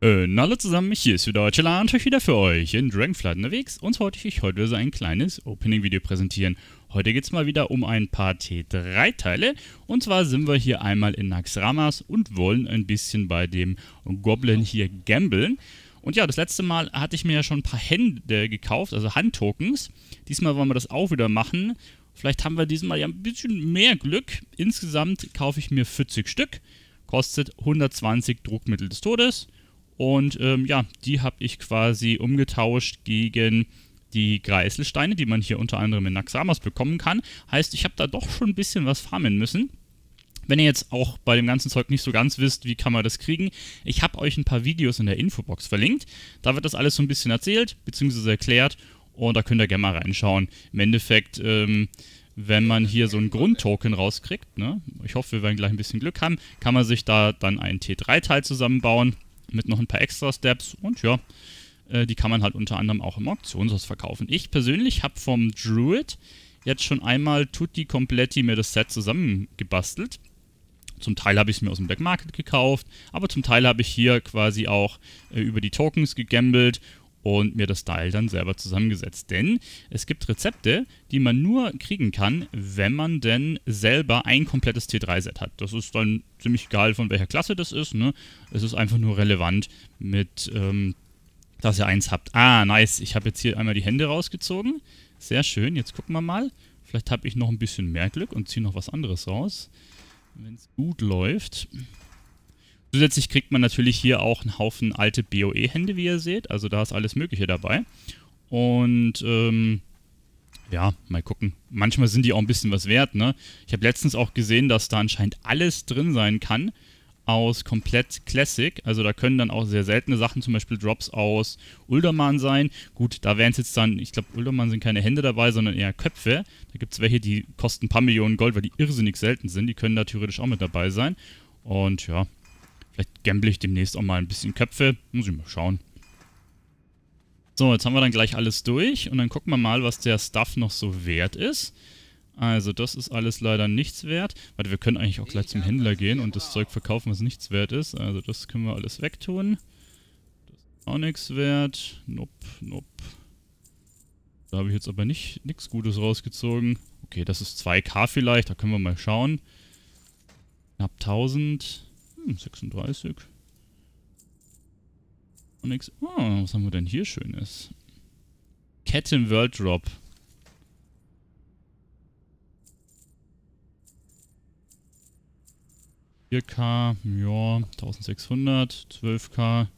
Und äh, hallo zusammen, hier ist wieder Deutschland, euch wieder für euch in Dragonflight unterwegs und heute ich heute wieder so ein kleines Opening-Video präsentieren. Heute geht es mal wieder um ein paar T3-Teile und zwar sind wir hier einmal in Naxramas und wollen ein bisschen bei dem Goblin hier gambeln. Und ja, das letzte Mal hatte ich mir ja schon ein paar Hände gekauft, also Handtokens. Diesmal wollen wir das auch wieder machen. Vielleicht haben wir diesmal ja ein bisschen mehr Glück. Insgesamt kaufe ich mir 40 Stück. Kostet 120 Druckmittel des Todes. Und ähm, ja, die habe ich quasi umgetauscht gegen die Geißelsteine, die man hier unter anderem in Naxamas bekommen kann. Heißt, ich habe da doch schon ein bisschen was farmen müssen. Wenn ihr jetzt auch bei dem ganzen Zeug nicht so ganz wisst, wie kann man das kriegen, ich habe euch ein paar Videos in der Infobox verlinkt. Da wird das alles so ein bisschen erzählt beziehungsweise erklärt und da könnt ihr gerne mal reinschauen. Im Endeffekt, ähm, wenn man hier so einen Grundtoken rauskriegt, ne? ich hoffe, wir werden gleich ein bisschen Glück haben, kann man sich da dann einen T3-Teil zusammenbauen mit noch ein paar extra Steps und ja, äh, die kann man halt unter anderem auch im Auktionshaus verkaufen. Ich persönlich habe vom Druid jetzt schon einmal tutti completi mir das Set zusammengebastelt. Zum Teil habe ich es mir aus dem Black Market gekauft, aber zum Teil habe ich hier quasi auch äh, über die Tokens gegambelt und mir das Teil dann selber zusammengesetzt. Denn es gibt Rezepte, die man nur kriegen kann, wenn man denn selber ein komplettes T3-Set hat. Das ist dann ziemlich egal, von welcher Klasse das ist. Ne? Es ist einfach nur relevant mit, ähm, dass ihr eins habt. Ah, nice. Ich habe jetzt hier einmal die Hände rausgezogen. Sehr schön. Jetzt gucken wir mal. Vielleicht habe ich noch ein bisschen mehr Glück und ziehe noch was anderes raus. Wenn es gut läuft. Zusätzlich kriegt man natürlich hier auch einen Haufen alte BOE-Hände, wie ihr seht. Also da ist alles Mögliche dabei. Und ähm, ja, mal gucken. Manchmal sind die auch ein bisschen was wert, ne? Ich habe letztens auch gesehen, dass da anscheinend alles drin sein kann aus komplett Classic. Also da können dann auch sehr seltene Sachen, zum Beispiel Drops aus Ulderman sein. Gut, da wären es jetzt dann, ich glaube, Ulderman sind keine Hände dabei, sondern eher Köpfe. Da gibt es welche, die kosten ein paar Millionen Gold, weil die irrsinnig selten sind. Die können da theoretisch auch mit dabei sein. Und ja, Vielleicht gamble ich demnächst auch mal ein bisschen Köpfe. Muss ich mal schauen. So, jetzt haben wir dann gleich alles durch. Und dann gucken wir mal, was der Stuff noch so wert ist. Also, das ist alles leider nichts wert. Warte, wir können eigentlich auch gleich zum Händler gehen und das Zeug verkaufen, was nichts wert ist. Also, das können wir alles wegtun. Das ist auch nichts wert. Nope, nope. Da habe ich jetzt aber nicht nichts Gutes rausgezogen. Okay, das ist 2k vielleicht. Da können wir mal schauen. Knapp 1000. Hm, 36. Und nix. Oh, was haben wir denn hier Schönes? Ketten World Drop. k ja, 1600, 12k,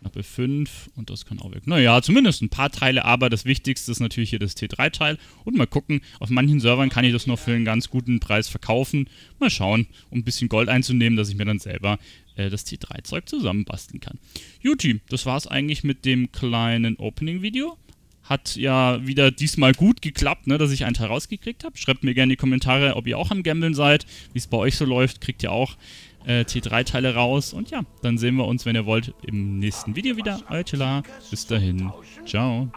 Knappe 5 und das kann auch weg. Naja, zumindest ein paar Teile, aber das Wichtigste ist natürlich hier das T3-Teil. Und mal gucken, auf manchen Servern kann ich das noch für einen ganz guten Preis verkaufen. Mal schauen, um ein bisschen Gold einzunehmen, dass ich mir dann selber äh, das T3-Zeug zusammenbasteln kann. Juti, das war's eigentlich mit dem kleinen Opening-Video hat ja wieder diesmal gut geklappt, ne, dass ich einen Teil rausgekriegt habe. Schreibt mir gerne in die Kommentare, ob ihr auch am Gambeln seid, wie es bei euch so läuft. Kriegt ihr auch äh, T3-Teile raus. Und ja, dann sehen wir uns, wenn ihr wollt, im nächsten Video wieder. Euer Tila. Bis dahin. Ciao.